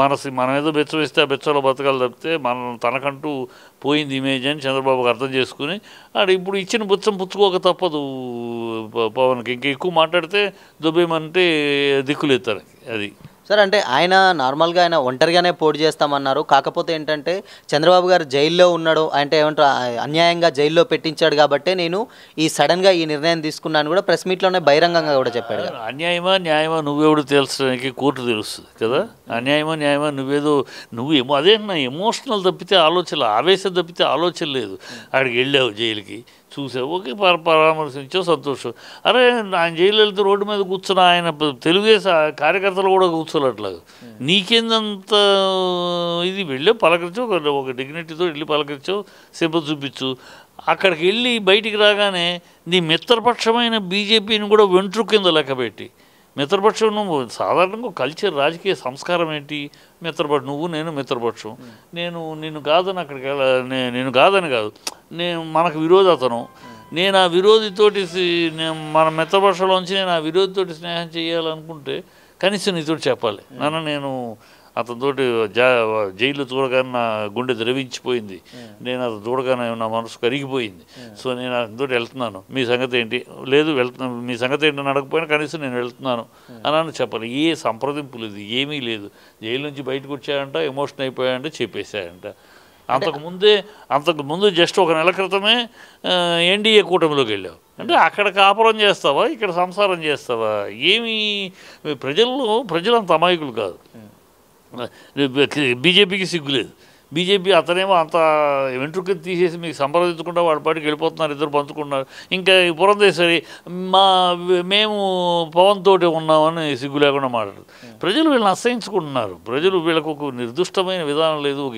మనసు మనం ఏదో బెచ్చం ఆ బెచ్చలో బతకాలి తప్పితే మనం తనకంటూ పోయింది ఇమేజ్ అని చంద్రబాబుకి అర్థం చేసుకుని అది ఇప్పుడు ఇచ్చిన బుచ్చం పుచ్చుకోక తప్పదు పవన్కి ఇంక ఎక్కువ మాట్లాడితే దుబ్బేమంటే దిక్కులేదు తనకి అది సార్ అంటే ఆయన నార్మల్గా ఆయన ఒంటరిగానే పోటీ చేస్తామన్నారు కాకపోతే ఏంటంటే చంద్రబాబు గారు జైల్లో ఉన్నాడు అంటే ఏమంటారు అన్యాయంగా జైల్లో పెట్టించాడు కాబట్టి నేను ఈ సడన్గా ఈ నిర్ణయం తీసుకున్నాను కూడా ప్రెస్ మీట్లోనే బహిరంగంగా కూడా చెప్పాడు అన్యాయమా న్యాయమా నువ్వెవడు తెలుసడానికి కోర్టు తెలుస్తుంది కదా అన్యాయమా న్యాయమా నువ్వేదో నువ్వు ఏమో అదే నా ఎమోషనల్ తప్పితే ఆలోచన ఆవేశం తప్పితే ఆలోచన లేదు అక్కడికి వెళ్ళావు జైలుకి చూసావు ఓకే పర పరామర్శించో సంతోషం అరే ఆయన జైలలిత రోడ్డు మీద కూర్చున్నా ఆయన తెలుగుదేశం కార్యకర్తలు కూడా కూర్చోలేట్లేదు నీకేందంత ఇది వెళ్ళి పలకరించు ఒక డిగ్నిటీతో వెళ్ళి పలకరించు సేపు చూపించు అక్కడికి వెళ్ళి బయటికి రాగానే నీ మిత్రపక్షమైన బీజేపీని కూడా వెంట్రుక్ కింద లెక్కపెట్టి మిత్రపక్షం నువ్వు సాధారణంగా కల్చర్ రాజకీయ సంస్కారం ఏంటి మిత్రపక్షం నువ్వు నేను మిత్రపక్షం నేను నిన్ను కాదని అక్కడికి వెళ్ళ నేను కాదని కాదు నేను మనకు విరోధతను నేను ఆ విరోధితోటి మన మిత్రపక్షంలోంచి నేను ఆ విరోధితోటి స్నేహం చేయాలనుకుంటే కనీసం నీతో చెప్పాలి నన్ను నేను అతనితోటి జా జైలు చూడగానే నా గుండె ద్రవించిపోయింది నేను అది చూడగానే నా మనసు కరిగిపోయింది సో నేను అతనితోటి వెళ్తున్నాను మీ సంగతి ఏంటి లేదు వెళ్తున్నాను మీ సంగతి ఏంటి నడకపోయినా కనీసం నేను వెళ్తున్నాను అని చెప్పాలి ఏ సంప్రదింపు లేదు ఏమీ లేదు జైలు నుంచి బయటకు వచ్చాయంట ఎమోషన్ అయిపోయాయంట చెప్పేశాయంట అంతకుముందే అంతకుముందు జస్ట్ ఒక నెల క్రితమే ఎన్డీఏ కూటమిలోకి వెళ్ళావు అంటే అక్కడ కాపురం చేస్తావా ఇక్కడ సంసారం చేస్తావా ఏమీ ప్రజల్లో ప్రజలంత అమాయకులు కాదు बीजेपी की सिगुले బీజేపీ అతనేమో అంత వెంట్రుకలు తీసేసి మీకు సంప్రదించకుండా వాడి పాటికి వెళ్ళిపోతున్నారు ఇద్దరు పంచుకున్నారు ఇంకా పురంధేశ్వరి మా మేము పవన్ తోటి ఉన్నామని సిగ్గు లేకుండా మాట్లాడు ప్రజలు వీళ్ళని అసహించుకుంటున్నారు ప్రజలు వీళ్ళకు ఒక నిర్దిష్టమైన విధానం లేదు ఒక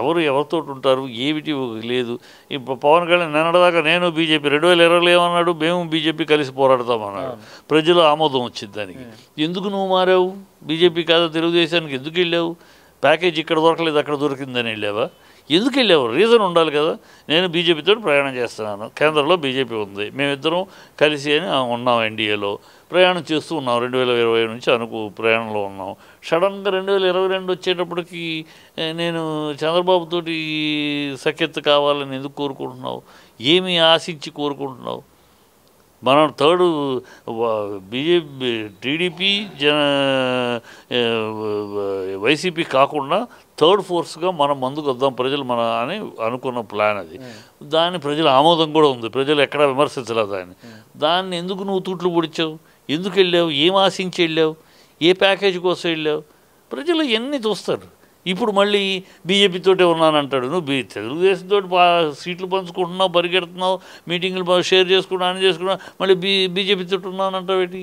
ఎవరు ఎవరితో ఉంటారు ఏమిటి లేదు ఇప్పుడు పవన్ కళ్యాణ్ నిన్నటిదాకా నేను బీజేపీ రెండు వేల ఇరవై ఏమన్నాడు మేము బీజేపీ కలిసి పోరాడతామన్నాడు ప్రజలు ఆమోదం వచ్చింది దానికి ఎందుకు నువ్వు మారావు బీజేపీ కాదు తెలుగుదేశానికి ఎందుకు వెళ్ళావు ప్యాకేజ్ ఇక్కడ దొరకలేదు అక్కడ దొరికిందని వెళ్ళావా ఎందుకు వెళ్ళావు రీజన్ ఉండాలి కదా నేను బీజేపీతో ప్రయాణం చేస్తున్నాను కేంద్రంలో బీజేపీ ఉంది మేమిద్దరం కలిసి అని ఉన్నాం ఎన్డీఏలో ప్రయాణం చేస్తూ ఉన్నాం రెండు వేల ఇరవై నుంచి అనుకు ప్రయాణంలో ఉన్నాం సడన్గా రెండు వేల ఇరవై రెండు వచ్చేటప్పటికి నేను చంద్రబాబుతోటి సఖ్యత కావాలని ఎందుకు కోరుకుంటున్నావు ఏమి ఆశించి కోరుకుంటున్నావు మనం third BJP TDP Jana YCP కాకుండా థర్డ్ ఫోర్స్గా మనం ముందుకు వద్దాం ప్రజలు మన అని అనుకున్న ప్లాన్ అది దాన్ని ప్రజల ఆమోదం కూడా ఉంది ప్రజలు ఎక్కడా విమర్శించలేదు దాన్ని దాన్ని ఎందుకు నువ్వు తూట్లు పొడిచావు ఎందుకు వెళ్ళావు ఏం ఆశించి వెళ్ళావు ఏ ప్యాకేజ్ కోసం వెళ్ళావు ప్రజలు ఎన్ని చూస్తారు ఇప్పుడు మళ్ళీ బీజేపీతోటే ఉన్నానంటాడు నువ్వు బీ తెలుగుదేశంతో సీట్లు పంచుకుంటున్నావు పరిగెడుతున్నావు మీటింగ్లు షేర్ చేసుకున్నావు అని చేసుకున్నావు మళ్ళీ బీ బీజేపీతో ఉన్నానంటావు ఏంటి